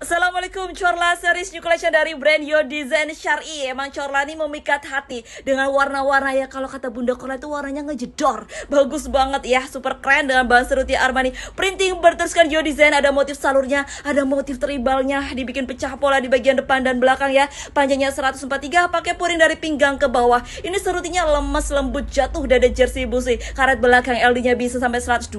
Assalamu Assalamualaikum Corla series new collection dari brand Yo Design Syari Emang Corla ini memikat hati dengan warna-warna ya Kalau kata Bunda Corla itu warnanya ngejedor Bagus banget ya, super keren dengan bahan seruti Armani Printing bertuliskan Yo Design, ada motif salurnya, ada motif tribalnya Dibikin pecah pola di bagian depan dan belakang ya Panjangnya 143, pakai puring dari pinggang ke bawah Ini serutinya lemes, lembut, jatuh dada jersey busi Karet belakang LD-nya bisa sampai 120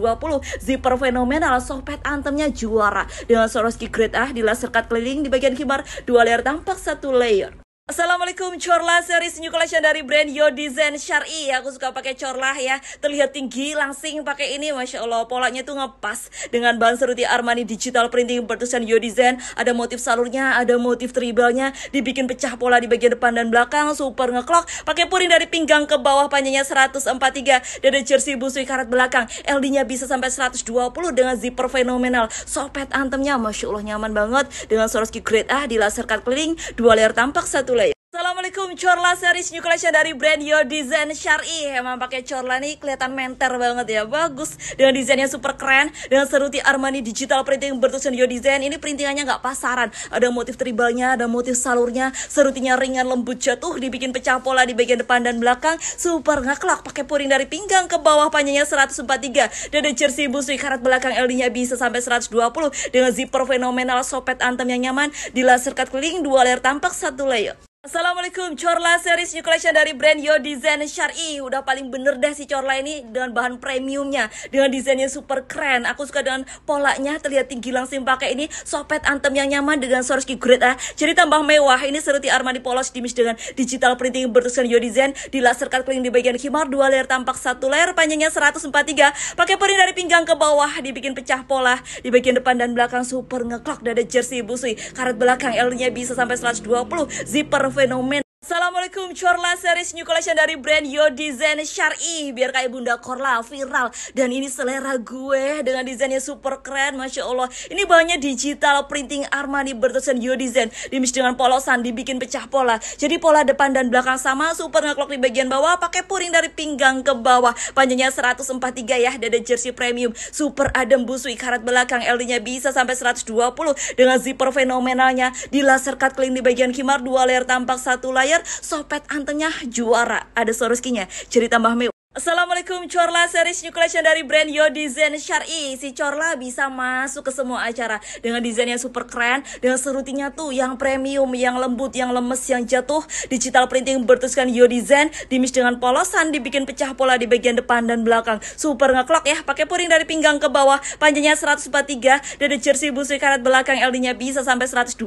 Zipper fenomenal, sopet antemnya juara Dengan Swarovski Grade A, dilaserkan keliling di bagian kibar dua layer tampak satu layer Assalamualaikum Corla series new collection dari brand Yo Design Syari Aku suka pakai Corla ya Terlihat tinggi langsing pakai ini Masya Allah polanya tuh ngepas Dengan bahan seruti Armani Digital Printing bertulisan Yo Design Ada motif salurnya, ada motif tribalnya Dibikin pecah pola di bagian depan dan belakang Super ngeklok Pakai puring dari pinggang ke bawah panjangnya 143 Dada jersey busui karat belakang LD-nya bisa sampai 120 dengan zipper fenomenal Sopet antemnya Masya Allah nyaman banget Dengan Swarovski Grade A di laser cut keliling Dua layer tampak, satu Assalamualaikum Chorla series new collection dari brand Your Design Syari Emang pakai Chorla nih kelihatan menter banget ya Bagus dengan desainnya super keren Dengan seruti Armani digital printing bertusun Your Design Ini printingannya nggak pasaran Ada motif tribalnya, ada motif salurnya Serutinya ringan lembut jatuh Dibikin pecah pola di bagian depan dan belakang Super ngaklak pakai puring dari pinggang ke bawah panjangnya 143 Dan ada jersey busui karat belakang LD nya bisa sampai 120 Dengan zipper fenomenal sopet antem yang nyaman Dilaser cut keliling dua layer tampak satu layer Assalamualaikum, Corla series new collection dari brand Yo Design Syari Udah paling bener deh si Corla ini dengan bahan premiumnya Dengan desainnya super keren Aku suka dengan polanya terlihat tinggi langsing pakai ini Sopet antem yang nyaman dengan Swarovski grade ah. Jadi tambah mewah, ini seruti Armani Polos Dimis dengan digital printing bertuliskan Yo Design Dilaser cut di bagian kimar, Dua layer tampak satu layer panjangnya 143 Pakai perin dari pinggang ke bawah Dibikin pecah pola Di bagian depan dan belakang super ngeklok Dada jersey busui Karet belakang L-nya bisa sampai 120 Zipper fenômeno Assalamualaikum Corla series new collection dari brand Yo Design Syari Biar kayak Bunda Corla viral Dan ini selera gue dengan desainnya super keren Masya Allah Ini bahannya digital printing Armani bertulisan Yo Design Dimis dengan polosan dibikin pecah pola Jadi pola depan dan belakang sama Super ngeklok di bagian bawah Pakai puring dari pinggang ke bawah Panjangnya 143 ya Dada jersey premium Super adem busui karat belakang LD nya bisa sampai 120 Dengan zipper fenomenalnya Di laser cut clean di bagian kimar Dua layer tampak satu layar sopet antenya juara. Ada Soruskinya, cerita tambah mewah. Assalamualaikum Chorla series new collection dari brand Yo Design Syari Si Chorla bisa masuk ke semua acara Dengan desain yang super keren Dengan serutinya tuh yang premium, yang lembut, yang lemes, yang jatuh Digital printing bertuskan Yo Design Dimis dengan polosan, dibikin pecah pola di bagian depan dan belakang Super ngeklok ya, pakai puring dari pinggang ke bawah Panjangnya 143 Dan ada jersey busui karet belakang LD-nya bisa sampai 120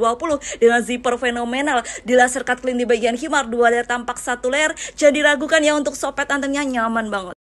Dengan zipper fenomenal Dilaser cut clean di bagian himar Dua layer tampak satu layer Jadi ragukan ya untuk sopet antenanya nyam aman banget